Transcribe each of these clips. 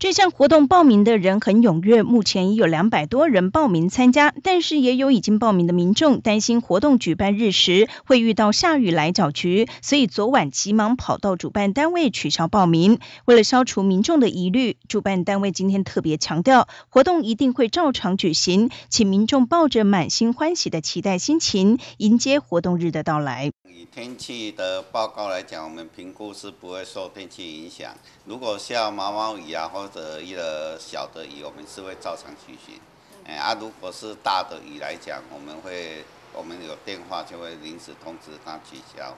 这项活动报名的人很踊跃，目前已有两百多人报名参加。但是也有已经报名的民众担心活动举办日时会遇到下雨来搅局，所以昨晚急忙跑到主办单位取消报名。为了消除民众的疑虑，主办单位今天特别强调活动一定会照常举行，请民众抱着满心欢喜的期待心情迎接活动日的到来。以天气的报告来讲，我们评估是不会受天气影响。如果下毛毛雨啊或的个小的鱼我们是会照常举行，哎，啊，如果是大的鱼来讲，我们会，我们有电话就会临时通知他取消。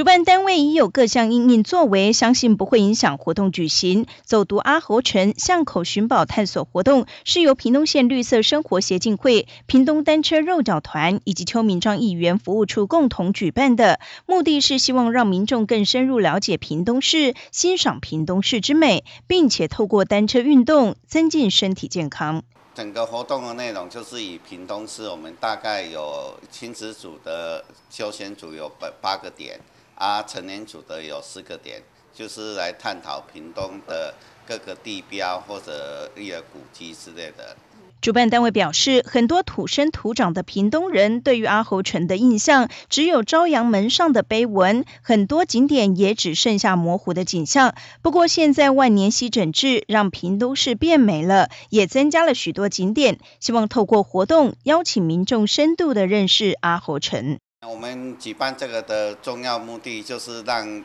主办单位已有各项应应作为，相信不会影响活动举行。走读阿侯城巷口寻宝探索活动是由屏东县绿色生活协进会、屏东单车肉脚团以及邱明章议员服务处共同举办的，目的是希望让民众更深入了解屏东市，欣赏屏东市之美，并且透过单车运动增进身体健康。整个活动的内容就是以屏东市，我们大概有亲子组的休闲组有八八个点。啊，成年组的有四个点，就是来探讨屏东的各个地标或者一些古迹之类的。主办单位表示，很多土生土长的屏东人对于阿侯城的印象，只有朝阳门上的碑文，很多景点也只剩下模糊的景象。不过现在万年溪整治让屏东市变美了，也增加了许多景点。希望透过活动邀请民众深度的认识阿侯城。我们举办这个的重要目的，就是让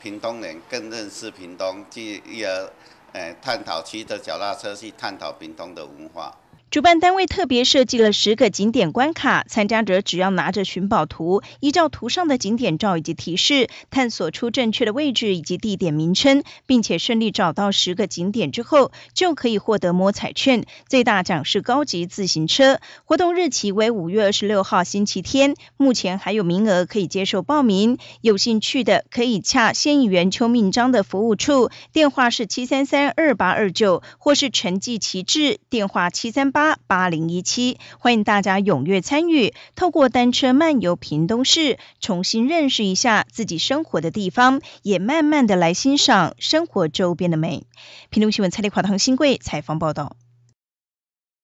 屏东人更认识屏东，继而，呃，探讨骑的脚踏车去探讨屏东的文化。主办单位特别设计了十个景点关卡，参加者只要拿着寻宝图，依照图上的景点照以及提示，探索出正确的位置以及地点名称，并且顺利找到十个景点之后，就可以获得摸彩券，最大奖是高级自行车。活动日期为五月二十六号星期天，目前还有名额可以接受报名，有兴趣的可以洽县议员邱命章的服务处，电话是七三三二八二九，或是陈继旗帜电话七三八。八八零一七，欢迎大家踊跃参与，透过单车漫游屏东市，重新认识一下自己生活的地方，也慢慢的来欣赏生活周边的美。屏东新闻蔡丽华、唐新贵采访报道。